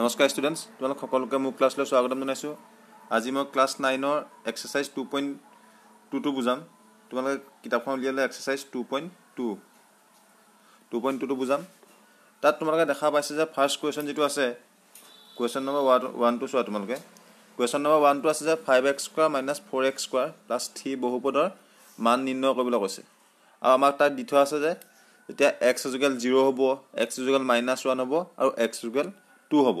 নমস্কাৰ ষ্টুডেণ্টছ তোমালোক সকলোকে মোৰ ক্লাছলৈ স্বাগতম জনাইছোঁ আজি মই ক্লাছ নাইনৰ exercise two point two two বুজাম তোমালোকে কিতাপখন উলিয়ালে exercise two point two two point two two বুজাম তাত তোমালোকে দেখা পাইছে যে ফাৰ্ষ্ট কুৱেশ্যন যিটো আছে question number one one two চোৱা তোমালোকে কুৱেশ্যন নম্বৰ ওৱানটো আছে যে five x square minus four x square plus three বহুপদৰ মান নিৰ্ণয় কৰিবলৈ কৈছে আৰু আমাক তাত দি থোৱা আছে যে এতিয়া এক্স যোগেল জিৰ' হ'ব এক্স যোগেল মাইনাছ ওৱান হ'ব আৰু এক্স যোগেল টু হ'ব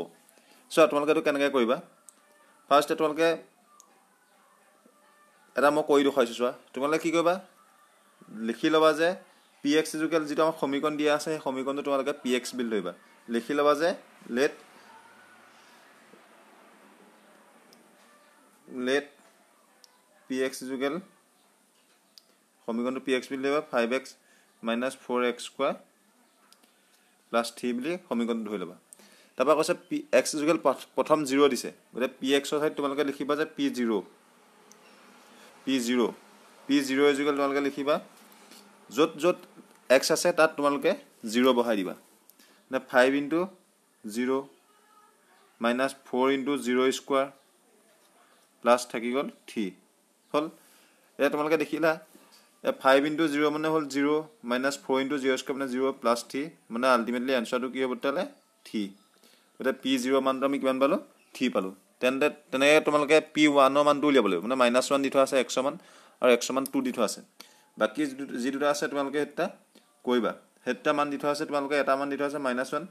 চোৱা তোমালোকে এইটো কেনেকৈ কৰিবা ফাৰ্ষ্টে তোমালোকে এটা মই কৰি দেখুৱাইছোঁ চোৱা তোমালোকে কি কৰিবা লিখি ল'বা যে পি এক্স ইজুকেল যিটো আমাক সমীকৰণ দিয়া আছে সেই সমীকৰণটো তোমালোকে পি এক্স বুলি ধৰিবা লিখি ল'বা যে let let P x equal সমীকৰণটো পি এক্স বুলি ধৰিবা five x minus four x square plus three বুলি সমীকৰণটো ধৰি ল'বা তাৰপৰা কৈছে পি এক্স যোগেল প্ৰথম জিৰ' দিছে গতিকে পি এক্সৰ ঠাইত তোমালোকে লিখিবা যে P zero' P zero' P zero' equal তোমালোকে লিখিবা য'ত য'ত এক্স আছে তাত তোমালোকে জিৰ' বহাই দিবা মানে five into zero' minus four into zero' square plus থাকি গ'ল থ্ৰী হ'ল এতিয়া তোমালোকে দেখিলা এই ফাইভ ইণ্টু জিৰ' মানে হ'ল zero' minus four into zero' square মানে জিৰ' প্লাছ থ্ৰী মানে আল্টিমেটলি এনচাৰটো কি হ'ব তেতিয়াহ'লে থ্ৰী গতিকে পি জিৰ' মানটো আমি কিমান পালোঁ থ্ৰী পালোঁ তেন্তে তেনেকৈ তোমালোকে পি ওৱানৰ মানটো উলিয়াব লাগিব মানে মাইনাছ ওৱান দি থোৱা আছে একশ মান আৰু একশ মান টু দি থোৱা আছে বাকী যি দুটা আছে তোমালোকে সেইটা কৰিবা সেইটা মান দি থোৱা আছে তোমালোকে এটা মান দি থোৱা আছে মাইনাছ ওৱান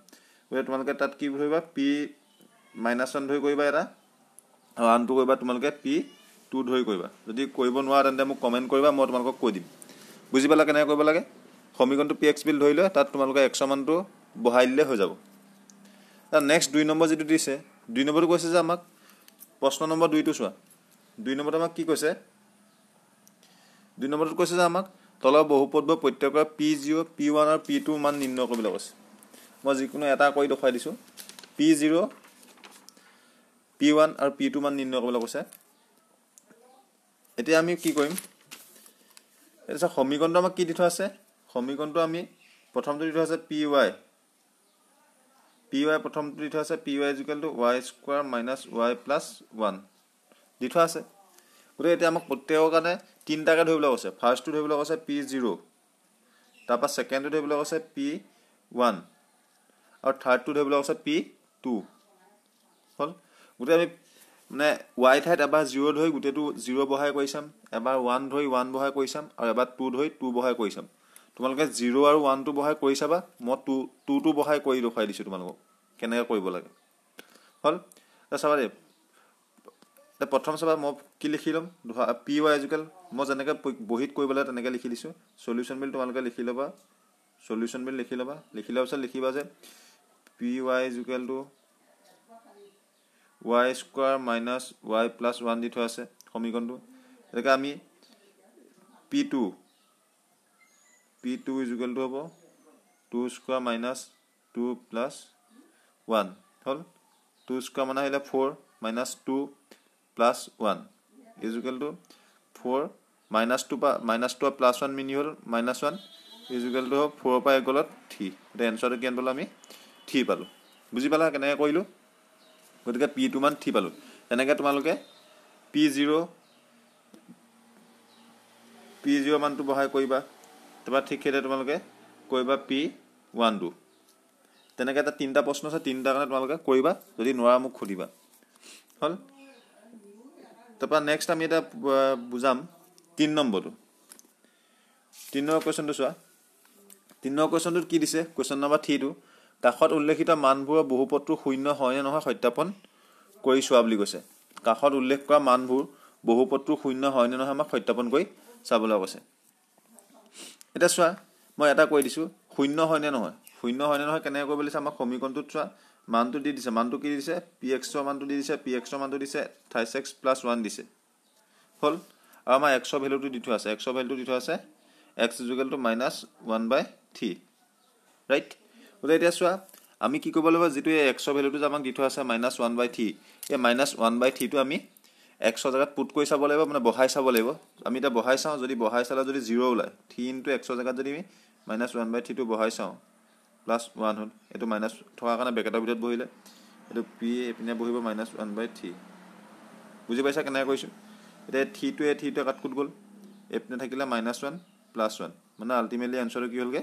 গতিকে তোমালোকে তাত কি ধৰিবা পি মাইনাছ ওৱান ধৰি কৰিবা এটা আৰু আনটো কৰিবা তোমালোকে পি টু ধৰি কৰিবা যদি কৰিব নোৱাৰা তেন্তে মোক কমেণ্ট কৰিবা মই তোমালোকক কৈ দিম বুজি পালা কেনেকৈ কৰিব লাগে সমীকৰণটো পি এক্স বিল ধৰি লৈ তাত তোমালোকে একশ মানটো বহাই দিলে হৈ যাব তাৰ নেক্সট দুই নম্বৰ যিটো দিছে দুই নম্বৰটো কৈছে যে আমাক প্ৰশ্ন নম্বৰ দুইটো চোৱা দুই নম্বৰত আমাক কি কৈছে দুই নম্বৰটোত কৈছে যে আমাক তলৰ বহুপদবোৰ প্ৰত্যেকৰ পি জিৰ' পি ওৱান আৰু পি টু মান নিৰ্ণয় কৰিবলৈ কৈছে মই যিকোনো এটা কৰি দেখুৱাই দিছোঁ পি জিৰ' পি ওৱান আৰু পি টু মান নিৰ্ণয় কৰিবলৈ কৈছে এতিয়া আমি কি কৰিম এতিয়া চাওক সমীকৰণটো আমাক কি দি থোৱা আছে সমীকৰণটো আমি প্ৰথমটো দি থোৱা আছে পি ৱাই পি ৱাই প্ৰথমটো দি থোৱা আছে P y equal two y square minus y plus one দি থোৱা আছে গতিকে এতিয়া আমাক প্ৰত্যেকৰ কাৰণে তিনিটাকৈ ধৰিবলৈ কৈছে ফাৰ্ষ্টটো ধৰিবলৈ কৈছে পি জিৰ' তাৰপৰা ছেকেণ্ডটো ধৰিবলৈ কৈছে পি ওৱান আৰু থাৰ্ডটো ধৰিবলৈ কৈছে পি টু হ'ল গোটেই আমি মানে ৱাই ঠাইত এবাৰ জিৰ' ধৰি গোটেইটো জিৰ' বহাই কৰি চাম এবাৰ ওৱান ধৰি ওৱান বহাই কৰি চাম আৰু এবাৰ টু ধৰি টু বহাই কৰি চাম তোমালোকে জিৰ' আৰু ওৱানটো বহাই কৰি চাবা মই টু টুটো বহাই কৰি দেখুৱাই দিছোঁ তোমালোকক কেনেকৈ কৰিব লাগে হ'ল চাবা দেই এতিয়া প্ৰথম চাবা মই কি লিখি ল'ম পি ৱাই এজুকেল মই যেনেকৈ বহীত কৰিব লাগে তেনেকৈ লিখি দিছোঁ চলিউশ্যন বিল তোমালোকে লিখি ল'বা চলিউশ্যন বিল লিখি ল'বা লিখি লোৱাৰ পিছত লিখিবা যে পি ৱাই জুকেলটো y square minus y plus one দি থোৱা আছে সমীকৰণটো এনেকৈ আমি পি টু পি টু ইজুকেলটো হ'ব two square minus two plus one হ'ল টু স্কুৱাৰ মানে আহিলে four minus two plus one ইজুকেলটো ফ'ৰ মাইনাছ টু পৰা মাইনাছ টু প্লাছ ওৱান মিনি হ'ল মাইনাছ ওৱান ইজুকেলটো হ'ব ফ'ৰৰ পৰা এক গ'লত থ্ৰী এতিয়া এনচাৰটো কিমান পালোঁ আমি থ্ৰী পালোঁ বুজি পালা কেনেকৈ কৰিলোঁ গতিকে পি টু মান থ্ৰী পালোঁ তেনেকৈ তোমালোকে পি জিৰ' পি জিৰ' মানটো বহাই কৰিবা তাৰপৰা ঠিক সেইদৰে তোমালোকে কৰিবা পি ওৱান টু তেনেকৈ এটা তিনিটা প্ৰশ্ন আছে তিনিটা কাৰণে তোমালোকে কৰিবা যদি নোৱাৰা মোক সুধিবা হ'ল তাৰপৰা নেক্সট আমি এটা বুজাম তিনি নম্বৰটো তিনি নম্বৰ কুৱেশ্যনটো চোৱা তিনি নম্বৰ কুৱেশ্যনটোত কি দিছে কুৱেশ্যন নম্বৰ থ্ৰীটো কাষত উল্লেখিত মানবোৰৰ বহুপদটো শূন্য হয়নে নহয় সত্যাপন কৰি চোৱা বুলি কৈছে কাষত উল্লেখ কৰা মানবোৰ বহুপদটো শূন্য হয়নে নহয় আমাক সত্যাপন কৰি চাবলৈ কৈছে এতিয়া চোৱা মই এটা কৈ দিছোঁ শূন্য হয়নে নহয় শূন্য হয়নে নহয় কেনেকৈ কৰিব লাগিছে আমাক সমীকৰণটোত চোৱা মানটো দি দিছে মানটো কি দিছে পি এক্সৰ মানটো দি দিছে পি এক্সৰ মানটো দিছে থাৰ্টি ছিক্স প্লাছ ওৱান দিছে হ'ল আৰু আমাৰ এক্সৰ ভেলুটো দি থোৱা আছে এক্সৰ ভেলুটো দি থোৱা আছে এক্স যোগেলটো minus one by three right গতিকে এতিয়া চোৱা আমি কি কৰিব লাগিব যিটো এই এক্সৰ ভেলুটো যে আমাক দি থোৱা আছে মাইনাছ ওৱান বাই থ্ৰী এই মাইনাছ ওৱান বাই থ্ৰীটো আমি এক্সৰ জেগাত পুট কৰি চাব লাগিব মানে বহাই চাব লাগিব আমি এতিয়া বহাই চাওঁ যদি বহাই চালে যদি জিৰ' ওলায় থ্ৰী ইনটো এক্সৰ জেগাত যদি আমি মাইনাছ ওৱান বাই থ্ৰীটো বহাই চাওঁ প্লাছ ওৱান হ'ল এইটো মাইনাছ থকাৰ কাৰণে বেকেটৰ ভিতৰত বহিলে এইটো পি এপিনে বহিব মাইনাছ ওৱান বাই থ্ৰী বুজি পাইছা কেনেকৈ কৈছোঁ এতিয়া থ্ৰীটোৱে থ্ৰীটো কাট কুট গ'ল এপিনে থাকিলে মাইনাছ ওৱান প্লাছ ওৱান মানে আল্টিমেটলি এনচাৰটো কি হ'লগৈ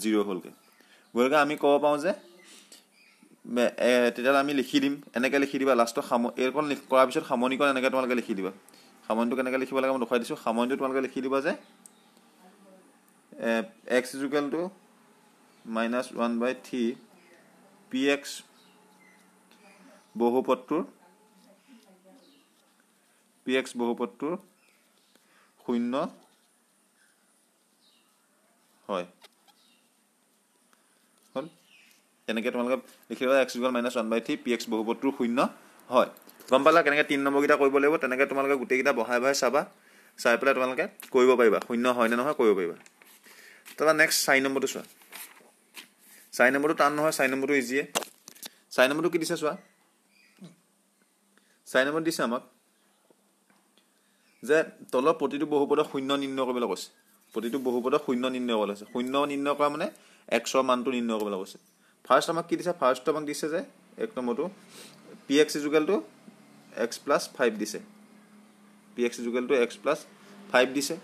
জিৰ' হ'লগৈ গতিকে আমি ক'ব পাৰোঁ যে তেতিয়াহ'লে আমি লিখি দিম এনেকৈ লিখি দিবা লাষ্টত সাম এইকণ লিখ কৰাৰ পিছত সামৰণিকণ এনেকৈ তোমালোকে লিখি দিবা সামনিটো কেনেকৈ লিখিব লাগে মই দেখুৱাই দিছোঁ সামনিটো তোমালোকে লিখি দিবা যে x equal two minus one by three P x বহুপদটোৰ পি এক্স বহুপদটোৰ শূন্য হয় তেনেকৈ তোমালোকে লিখি লোৱা x equal minus one by three P x বহুপদটো শূন্য হয় গম পালা কেনেকৈ তিনি নম্বৰকেইটা কৰিব লাগিব তেনেকৈ তোমালোকে গোটেইকেইটা বহাই বহাই চাবা চাই পেলাই তোমালোকে কৰিব পাৰিবা শূন্য হয়নে নহয় কৰিব পাৰিবা তাৰপৰা নেক্সট চাৰি নম্বৰটো চোৱা চাৰি নম্বৰটো টান নহয় চাৰি নম্বৰটো ইজিয়ে চাৰি নম্বৰটো কি দিছে চোৱা চাৰি নম্বৰটো দিছে আমাক যে তলৰ প্ৰতিটো বহুপদক শূন্য নিৰ্ণয় কৰিবলৈ কৈছে প্ৰতিটো বহুপদক শূন্য নিৰ্ণয় কৰিবলৈ কৈছে শূন্য নিৰ্ণয় কৰা মানে এক্সৰ মানটো নিৰ্ণয় কৰিবলৈ কৈছে ফাৰ্ষ্ট আমাক কি দিছে ফাৰ্ষ্ট আমাক দিছে যে এক নম্বৰটো পি এক্স যোগেলটো এক্স প্লাছ ফাইভ দিছে পি এক্স যোগেলটো এক্স প্লাছ ফাইভ দিছে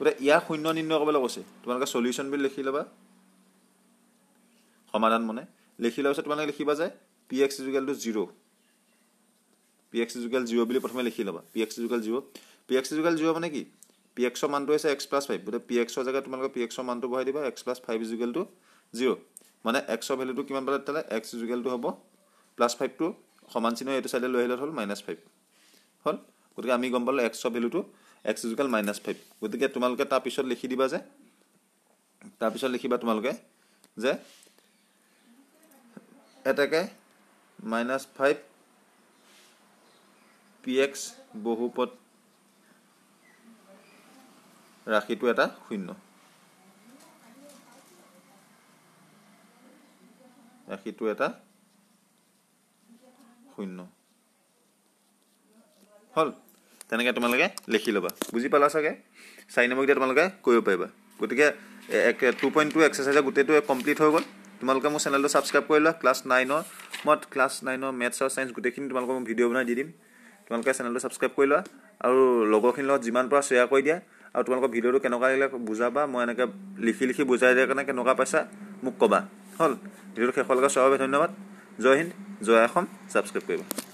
গতিকে ইয়াৰ শূন্য নিৰ্ণয় ক'বলৈ কৈছে তোমালোকে চলিউশ্যনবিলাক লিখি ল'বা সমাধান মানে লিখি লোৱাৰ পিছত তোমালোকে লিখিবা যে পি এক্স যোগেলটো zero' P x equal zero' বুলি প্ৰথমে লিখি ল'বা P x equal zero' P x equal zero' মানে কি পি এক্সৰ মানটো হৈছে এক্স প্লাছ ফাইভ গতিকে পি এক্সৰ জেগাত তোমালোকে পি এক্সৰ মানটো বঢ়াই দিবা এক্স প্লাছ ফাইভ যোগেলটো জিৰ' মানে এক্সৰ ভেলুটো কিমান পালে তেতিয়াহ'লে এক্স যোগেলটো হ'ব প্লাছ ফাইভটো সমান চিহ্ন এইটো চাইডে লৈ আহিলে হ'ল মাইনাছ ফাইভ হ'ল গতিকে আমি গম পালোঁ এক্সৰ ভেলুটো এক্স যোগেল মাইনাছ ফাইভ গতিকে তোমালোকে তাৰপিছত লিখি দিবা যে তাৰপিছত লিখিবা তোমালোকে যে এটাকে মাইনাছ ফাইভ পি এক্স বহুপদ ৰাশিটো এটা শূন্য সেইটো এটা শূন্য হ'ল তেনেকৈ তোমালোকে লিখি ল'বা বুজি পালা চাগে চাৰি নম্বৰ এতিয়া তোমালোকে কৰিব পাৰিবা গতিকে এক টু পইণ্ট টু এক্সাৰচাইজৰ গোটেইটো কমপ্লিট হৈ গ'ল তোমালোকে মোৰ চেনেলটো ছাবস্ক্ৰাইব কৰি লোৱা ক্লাছ নাইনৰ মই ক্লাছ নাইনৰ মেথছ আৰু চায়েন্স গোটেইখিনি তোমালোকক মই ভিডিঅ' বনাই দি দিম তোমালোকে চেনেলটো ছাবস্ক্ৰাইব কৰি লোৱা আৰু লগৰখিনিৰ লগত যিমান পৰা শ্বেয়াৰ কৰি দিয়া আৰু তোমালোকৰ ভিডিঅ'টো কেনেকুৱা লাগিলে বুজাবা মই এনেকৈ লিখি লিখি বুজাই দিয়াৰ কাৰণে কেনেকুৱা পাইছা মোক ক'বা হ'ল ভিডিঅ'টো শেষলৈকে চোৱাৰ বাবে ধন্যবাদ জয় হিন্দ জয় অসম ছাবস্ক্ৰাইব কৰিব